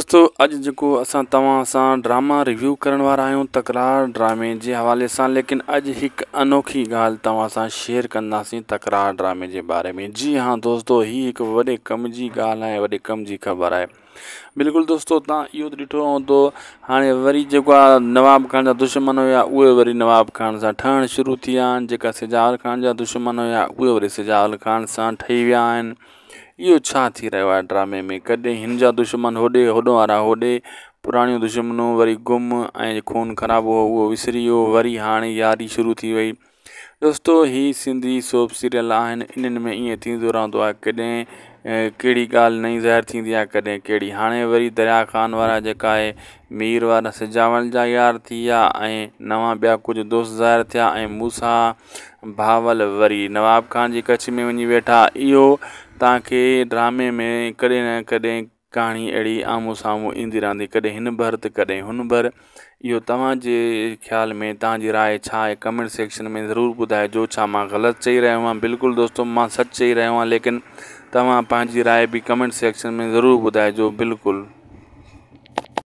दोस्तो अॼु जेको असां तव्हां सां ड्रामा रिव्यू करण वारा आहियूं तकरार ड्रामे जे हवाले सां लेकिन अॼु हिकु अनोखी ॻाल्हि तव्हां सां शेयर कंदासीं तकरार ड्रामे जे बारे में जी हा दोस्तो हीउ हिकु वॾे कम जी ॻाल्हि आहे वॾे कम जी ख़बर आहे बिल्कुलु दोस्तो तव्हां इहो त ॾिठो हूंदो हाणे वरी जेको आहे नवाब ख़ान जा दुश्मन हुया उहे वरी नवाब ख़ान सां ठहणु शुरू थी विया आहिनि जेका सजावल ख़ान जा दुश्मन हुया उहे वरी सिजावल ख़ान सां ठही विया आहिनि इहो छा थी रहियो आहे ड्रामे में कॾहिं हिन जा दुश्मन होॾे होॾे वारा होॾे पुराणियूं दुश्मनूं वरी गुम ऐं खून ख़राबु हुओ उहो विसरी वियो वरी हाणे यारी शुरू थी वई दोस्तो ही सिंधी सोप सीरियल आहिनि इन्हनि में ईअं थींदो रहंदो आहे कॾहिं कहिड़ी ॻाल्हि नई ज़ाहिरु थींदी आहे कॾहिं कहिड़ी हाणे वरी दरिया ख़ान वारा जेका आहे मीर वारा सजावल जा यार थी विया ऐं नवा ॿिया कुझु दोस्त ज़ाहिर थिया ऐं मूंसां वरी नवाब ख़ान जे कच्छ में वञी वेठा इहो तव्हांखे ड्रामे में कॾहिं न कॾहिं कहाणी अहिड़ी आम्हूं साम्हूं ईंदी रहंदी कॾहिं हिन भर त कॾहिं हुन भर इहो तव्हांजे ख़्याल में तव्हांजी राय छा आहे कमेंट सेक्शन में ज़रूरु ॿुधाइजो छा मां ग़लति चई रहियो आहियां बिल्कुलु दोस्तो मां सच चई रहियो आहियां लेकिन तव्हां पंहिंजी राय बि कमेंट सेक्शन में ज़रूरु ॿुधाइजो बिल्कुलु